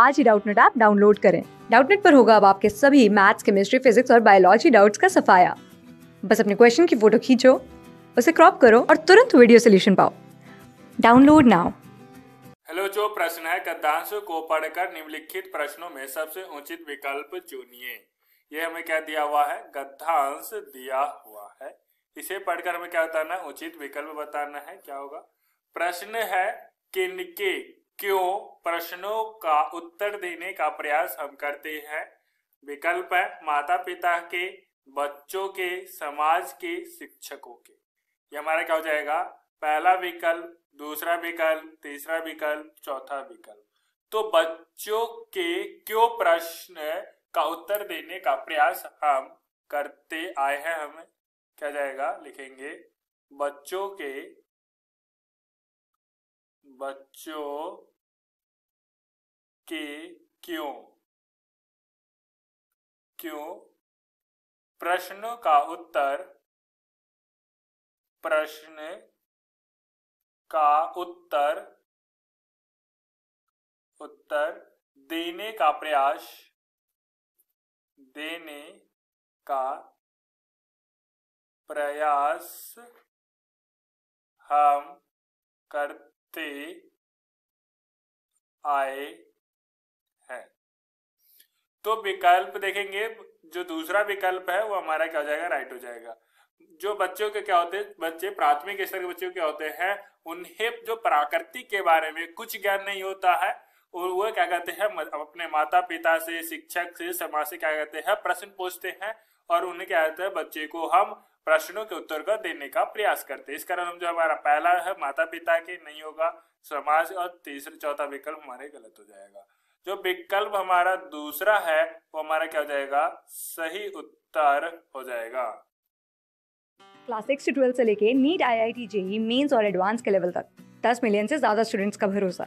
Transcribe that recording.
आज ही Doubtnut app download करें डाउटनेट पर होगा अब आपके सभी मैथ्स केमिस्ट्री फिजिक्स और बायोलॉजी डाउट्स का सफाया बस अपने क्वेश्चन की फोटो खींचो उसे क्रॉप करो और तुरंत वीडियो सोल्यूशन पाओ डाउनलोड नाउ हेलो जो प्रश्न है गद्दांश को पढ़कर निम्नलिखित प्रश्नों में सबसे उचित विकल्प चुनिए ये हमें क्या दिया हुआ है गद्दांश दिया हुआ है इसे पढ़कर हमें क्या बताना है उचित विकल्प बताना है क्या होगा प्रश्न है किनके क्यों प्रश्नों का उत्तर देने का प्रयास हम करते हैं विकल्प है माता पिता के बच्चों के समाज के शिक्षकों के ये हमारा क्या हो जाएगा पहला विकल्प दूसरा विकल्प तीसरा विकल्प चौथा विकल्प तो बच्चों के क्यों प्रश्न का उत्तर देने का प्रयास हम करते आए हैं हमें क्या जाएगा लिखेंगे बच्चों के बच्चों के क्यों क्यों प्रश्नों का उत्तर प्रश्न का उत्तर उत्तर देने का प्रयास देने का प्रयास हम करते ते आए हैं तो विकल्प देखेंगे जो दूसरा विकल्प है वो हमारा क्या हो जाएगा राइट हो जाएगा जो बच्चों के क्या होते हैं बच्चे प्राथमिक स्तर के बच्चों के होते हैं उन्हें जो प्राकृतिक के बारे में कुछ ज्ञान नहीं होता है और वह क्या कहते हैं अपने माता पिता से शिक्षक से समाज से क्या कहते हैं प्रश्न पूछते हैं और उन्हें क्या कहते हैं बच्चे को हम प्रश्नों के उत्तर का देने का प्रयास करते हैं इस कारण हम जो हमारा पहला है माता पिता के नहीं होगा समाज और तीसरा चौथा विकल्प हमारे गलत हो जाएगा जो विकल्प हमारा दूसरा है वो हमारा क्या हो जाएगा सही उत्तर हो जाएगा क्लास सिक्स से ट्वेल्थ से लेके NEET I I T JEE mains और एडवांस के लेवल तक दस मिलियन से ज्यादा स्टूडेंट्स का भरोसा